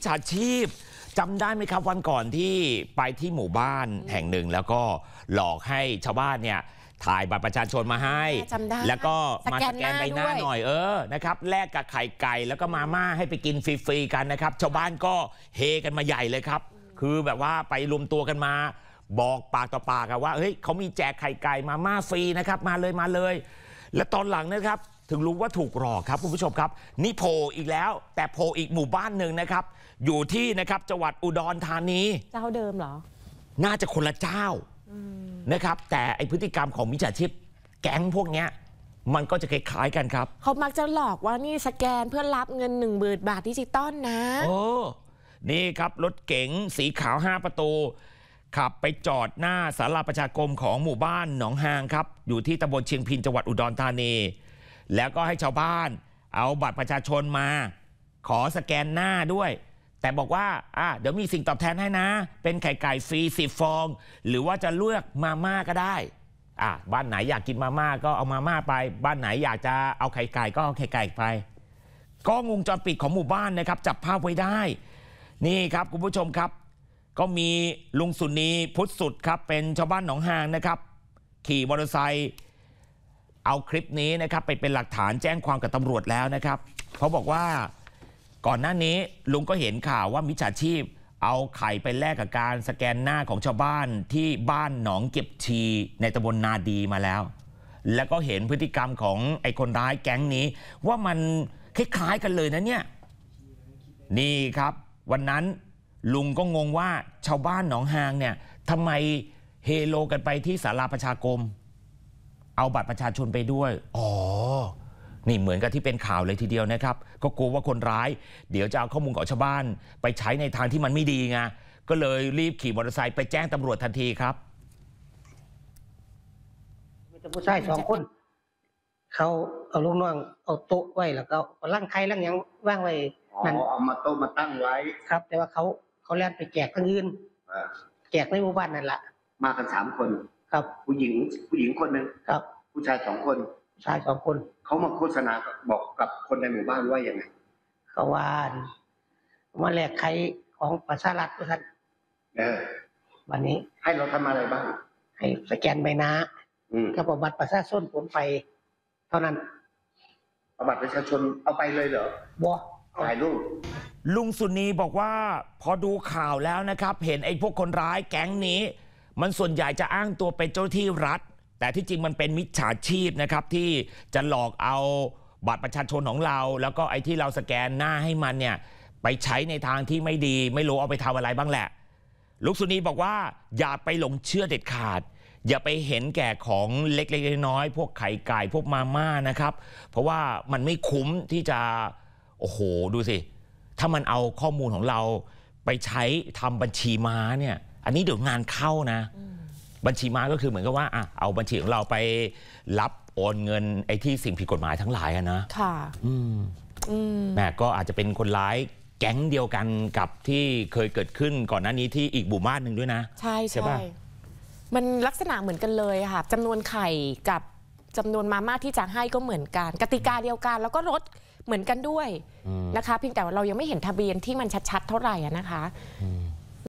จฉาชีพจำได้ไหมครับ วันก่อนที่ไปที่หมู่บ้านแห่งหนึ่งแล้วก็หลอกให้ชาวบ้านเนี่ย ถ่ายบัตรประชาชนมาให้ไแล้วก็มาสแกนใบหน้าหน่อยเออนะครับแลกกับไข่ไก่แล้วก็มาม่าให้ไปกินฟรีๆกันนะครับ ชาวบ้านก็เฮกันมาใหญ่เลยครับ คือแบบว่าไปรวมตัวกันมา บอกปากต่อปากันว่าเฮ้ยเขามีแจกไข่ไก่มาม่าฟรีนะครับ มาเลยมาเลย และตอนหลังนะครับถึงรู้ว่าถูกหลอกครับคุณผู้ชมครับ นี่โผอีกแล้ว แต่โผอีกหมู่บ้านหนึ่งนะครับ อยู่ที่นะครับจังหวัดอุดรธานีเจ้าเดิมเหรอ น่าจะคนละเจ้านะครับ แต่ไอพฤติกรรมของมิจฉาชีพแก๊งพวกเนี้ยมันก็จะคล้าย ๆ กันครับ เขามักจะหลอกว่านี่สแกนเพื่อรับเงินหนึ่งหมื่นบาทดิจิตอลนะโอ้นี่ครับรถเก๋งสีขาว5ประตูขับไปจอดหน้าสาราประชาคมของหมู่บ้านหนองหางครับ อยู่ที่ตำบลเชียงพินจังหวัดอุดรธานีแล้วก็ให้ชาวบ้าน เอาบัตรประชาชนมา ขอสแกนหน้าด้วย แต่บอกว่าอ่ะเดี๋ยวมีสิ่งตอบแทนให้นะ เป็นไข่ไก่ฟรีสิบฟอง หรือว่าจะเลือกมาม่าก็ได้อ่ะบ้านไหนอยากกินมาม่าก็เอามาม่าไป บ้านไหนอยากจะเอาไข่ไก่ก็เอาไข่ไก่ไปกล้องวงจรปิดของหมู่บ้านนะครับจับภาพไว้ได้ นี่ครับคุณผู้ชมครับ ก็มีลุงสุนีพุทธสุดครับเป็นชาวบ้านหนองหางนะครับ ขี่มอเตอร์ไซค์เอาคลิปนี้นะครับไปเป็นหลักฐานแจ้งความกับตำรวจแล้วนะครับเขาบอกว่าก่อนหน้านี้ลุงก็เห็นข่าวว่ามิจฉาชีพเอาไข่ไปแลกกับการสแกนหน้าของชาวบ้านที่บ้านหนองเก็บชีในตำบลนาดีมาแล้ว แล้วก็เห็นพฤติกรรมของไอ้คนร้ายแก๊งนี้ ว่ามันคล้ายๆกันเลยนะเนี่ยนี่ครับ วันนั้นลุงก็งงว่าชาวบ้านหนองหางเนี่ยทำไมเฮโล กันไปที่สาราประชากรมเอาบัตรประชาชนไปด้วย อ๋อ นี่เหมือนกับที่เป็นข่าวเลยทีเดียวนะครับ ก็กลัวว่าคนร้าย เดี๋ยวจะเอาข้อมูลของชาวบ้าน ไปใช้ในทางที่มันไม่ดีไง ก็เลยรีบขี่มอเตอร์ไซค์ไปแจ้งตำรวจทันทีครับจะผู้ชายสองคน เขาเอาลูกน้องเอาโต๊ะไว้แล้วก็ร่างใครร่างยังว่างไว้นั่นเอามาโต๊ะมาตั้งไว้ ครับ แต่ว่าเขาเขาแล่นไปแจกทั้งอื่นแจกในหมู่บ้านนั่นแหละมากันสามคน ครับ ผู้หญิง ผู้หญิงคนหนึ่งครับผู้ชายสองคน ชายสองคน เขามาโฆษณาบอกกับคนในหมู่บ้านว่าอย่างไง เขาว่า มาแหลกไข่ของประชารัฐท่านเออ วันนี้ ให้เราทำอะไรบ้าง ให้สแกนใบหน้ากับบัตรประชาชนผมไป เท่านั้นบัตรประชาชนเอาไปเลยเหรอบอถ่ายรูปลุงสุนีบอกว่า พอดูข่าวแล้วนะครับ เห็นไอ้พวกคนร้ายแก๊งนี้ มันส่วนใหญ่จะอ้างตัวเป็นเจ้าที่รัฐแต่ที่จริงมันเป็นมิจฉาชีพนะครับที่จะหลอกเอาบัตรประชาชนของเรา แล้วก็ไอ้ที่เราสแกนหน้าให้มันเนี่ยไปใช้ในทางที่ไม่ดี ไม่รู้เอาไปทำอะไรบ้างแหละ ลูกสุนีบอกว่าอย่าไปหลงเชื่อเด็ดขาดอย่าไปเห็นแก่ของเล็กๆน้อยๆพวกไข่ไก่พวกมาม่านะครับ เพราะว่ามันไม่คุ้มที่จะ โอ้โห ดูสิถ้ามันเอาข้อมูลของเราไปใช้ทำบัญชีม้าเนี่ย อันนี้เดี๋ยวงานเข้านะบัญชีม้าก็คือเหมือนกับว่าอ่ะเอาบัญชีของเราไปรับโอนเงินไอ้ที่สิ่งผิดกฎหมายทั้งหลายอะนะ ค่ะอืมแม่ก็อาจจะเป็นคนร้ายแก๊งเดียวกันกับที่เคยเกิดขึ้นก่อนหน้านี้ที่อีกบุมานหนึ่งด้วยนะ ใช่ใช่มันลักษณะเหมือนกันเลยค่ะจำนวนไข่กับจำนวนมาม่าที่จะให้ก็เหมือนกัน กติกาเดียวกัน แล้วก็รถเหมือนกันด้วยนะคะ เพียงแต่ว่าเรายังไม่เห็นทะเบียนที่มันชัด ๆเท่าไหร่นะคะ